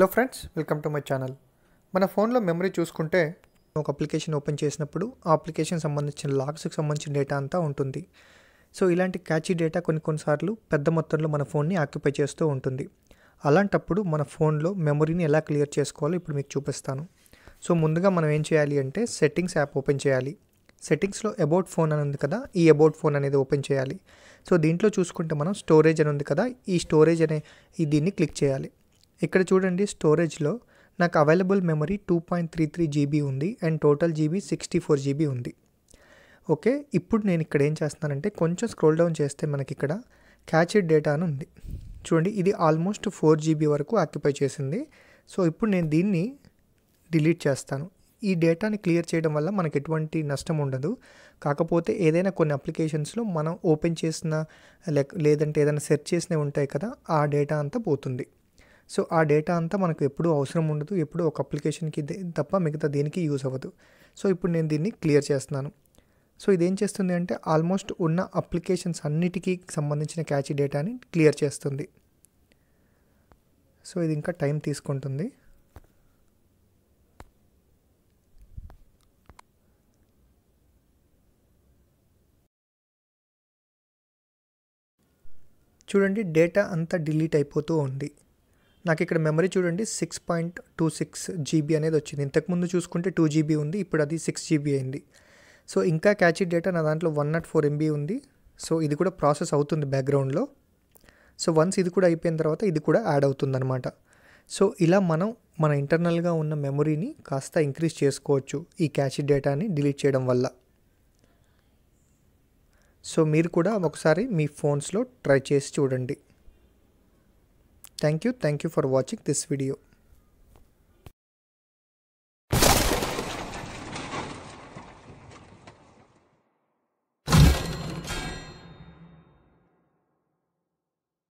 Hello friends welcome to my channel మన ఫోన్లో memory చూసుకుంటే ఒక అప్లికేషన్ ఓపెన్ చేసినప్పుడు ఆ అప్లికేషన్ సంబంధించిన లాగ్స్కి సంబంధించిన డేటా అంతా ఉంటుంది సో ఇలాంటి క్యాచీ డేటా కొన్ని కొన్నిసార్లు పెద్ద మొత్తంలో మన ఫోన్ని ఆక్యుపై చేస్తూ ఉంటుంది అలాంటప్పుడు మన ఫోన్లో మెమరీని ఎలా క్లియర్ చేసుకోవాలో ఇప్పుడు మీకు చూపిస్తాను సో ముందుగా మనం ఏం చేయాలి అంటే సెట్టింగ్స్ యాప్ ఓపెన్ చేయాలి సెట్టింగ్స్లో అబౌట్ ఫోన్ అని ఉంది కదా ఈ అబౌట్ ఫోన్ అనేది ఓపెన్ చేయాలి సో దీంట్లో చూసుకుంటే మనం స్టోరేజ్ అని ఉంది కదా ఈ స్టోరేజ్ అనే దీన్ని క్లిక్ చేయాలి ఇక్కడ చూడండి స్టోరేజ్లో నాకు available memory two point three three GB ఉంది and total GB sixty four GB ఉంది ఓకే ఇప్పుడు నేను ఇక్కడ ఏం చేస్తున్నానంటే కొంచెం స్క్రోల్ డౌన్ చేస్తే మనకి ఇక్కడ క్యాచెడ్ డేటా అని ఉంది చూడండి ఇది ఆల్మోస్ట్ ఫోర్ జీబీ వరకు ఆక్యుపై చేసింది సో ఇప్పుడు నేను దీన్ని డిలీట్ చేస్తాను ఈ డేటాని క్లియర్ చేయడం వల్ల మనకు ఎటువంటి నష్టం ఉండదు కాకపోతే ఏదైనా కొన్ని అప్లికేషన్స్లో మనం ఓపెన్ చేసిన లేదంటే ఏదైనా సెర్చ్ చేసినవి ఉంటాయి కదా ఆ డేటా అంతా పోతుంది సో ఆ డేటా అంతా మనకు ఎప్పుడూ అవసరం ఉండదు ఎప్పుడూ ఒక అప్లికేషన్కి తప్ప మిగతా దేనికి యూజ్ అవ్వదు సో ఇప్పుడు నేను దీన్ని క్లియర్ చేస్తున్నాను సో ఇదేం చేస్తుంది అంటే ఆల్మోస్ట్ ఉన్న అప్లికేషన్స్ అన్నిటికీ సంబంధించిన క్యాచ్ డేటాని క్లియర్ చేస్తుంది సో ఇది ఇంకా టైం తీసుకుంటుంది చూడండి డేటా అంతా డిలీట్ అయిపోతూ ఉంది నాకు ఇక్కడ మెమరీ చూడండి six point two six GB అనేది వచ్చింది ఇంతకుముందు చూసుకుంటే టూ జీబీ ఉంది ఇప్పుడు అది సిక్స్ జీబీ అయింది సో ఇంకా క్యాచీ డేటా నా దాంట్లో వన్ నాట్ ఫోర్ ఎంబీ ఉంది సో ఇది కూడా ప్రాసెస్ అవుతుంది బ్యాక్గ్రౌండ్లో సో వన్స్ ఇది కూడా అయిపోయిన తర్వాత ఇది కూడా యాడ్ అవుతుంది అనమాట సో ఇలా మనం మన ఇంటర్నల్గా ఉన్న మెమరీని కాస్త ఇంక్రీజ్ చేసుకోవచ్చు ఈ క్యాచిడ్ డేటాని డిలీట్ చేయడం వల్ల సో మీరు కూడా ఒకసారి మీ ఫోన్స్లో ట్రై చేసి చూడండి Thank you. Thank you for watching this video.